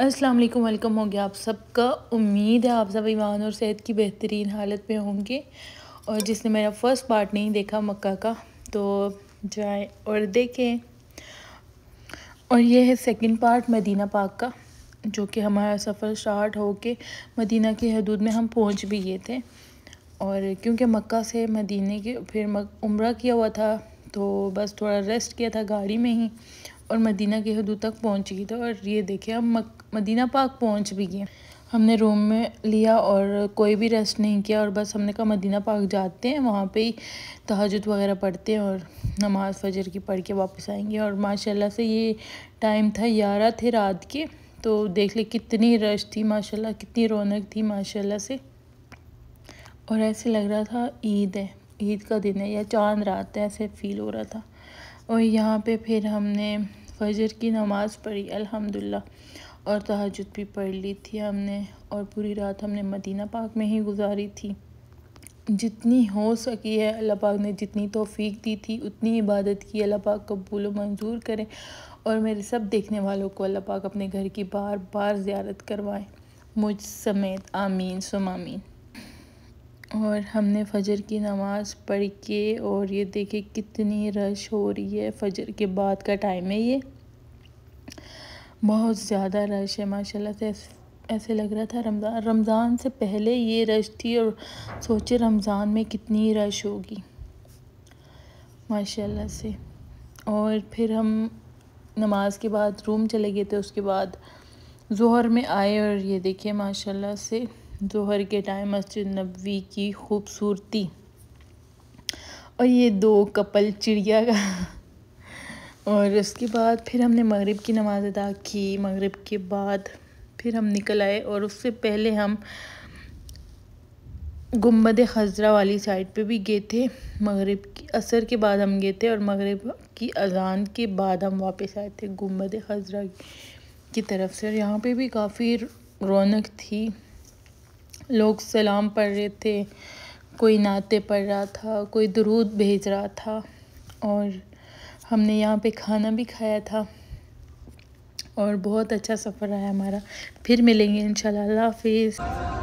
अस्सलाम वालेकुम वेलकम हो गया आप सबका उम्मीद है आप सब ईमान और सेहत की बेहतरीन हालत में होंगे और जिसने मेरा फ़र्स्ट पार्ट नहीं देखा मक्का का तो जाए और देखें और ये है सेकंड पार्ट मदीना पाक का जो कि हमारा सफ़र स्टार्ट हो के मदीना की हदूद में हम पहुंच भी गए थे और क्योंकि मक्का से मदीने के फिर मक उम्र किया हुआ था तो बस थोड़ा रेस्ट किया था गाड़ी में ही और मदीना के हदू तक पहुँच गई थी और ये देखे हम मक मदीना पाक पहुँच भी गए हमने रूम में लिया और कोई भी रेस्ट नहीं किया और बस हमने कहा मदीना पाक जाते हैं वहाँ पे ही तहजद वगैरह पढ़ते हैं और नमाज फजर की पढ़ के वापस आएंगे और माशाल्लाह से ये टाइम था ग्यारह थे रात के तो देख ले कितनी रश थी माशाल्लाह कितनी रौनक थी माशाल्लाह से और ऐसे लग रहा था ईद है ईद का दिन है या चांद रात है ऐसे फील हो रहा था और यहाँ पे फिर हमने फजर की नमाज़ पढ़ी अल्हम्दुलिल्लाह और तहजद भी पढ़ ली थी हमने और पूरी रात हमने मदीना पाक में ही गुजारी थी जितनी हो सकी है अल्लाह पाक ने जितनी तोफ़ीक दी थी उतनी इबादत की अल्लाह पाक कबूल मंजूर करें और मेरे सब देखने वालों को अल्लाह पाक अपने घर की बार बार ज़्यारत करवाएँ मुझ समेत आमीन सुमामीन और हमने फजर की नमाज़ पढ़ के और ये देखिए कितनी रश हो रही है फजर के बाद का टाइम है ये बहुत ज़्यादा रश है माशाल्लाह से ऐसे लग रहा था रमज़ान रमज़ान से पहले ये रश थी और सोचे रमज़ान में कितनी रश होगी माशाल्लाह से और फिर हम नमाज के बाद रूम चले गए थे उसके बाद जोहर में आए और ये देखिए माशाल्लाह से जोहर के टाइम मस्जिद नबी की खूबसूरती और ये दो कपल चिड़िया का और उसके बाद फिर हमने मगरिब की नमाज़ अदा की मगरिब के बाद फिर हम निकल आए और उससे पहले हम गुम्बद खजरा वाली साइड पे भी गए थे मगरिब की असर के बाद हम गए थे और मगरिब की अजान के बाद हम वापस आए थे गुम्बद खजरा की तरफ से और यहाँ पे भी काफ़ी रौनक थी लोग सलाम पढ़ रहे थे कोई नाते पढ़ रहा था कोई दरूद भेज रहा था और हमने यहाँ पे खाना भी खाया था और बहुत अच्छा सफ़र रहा हमारा फिर मिलेंगे इन शाला हाफिज़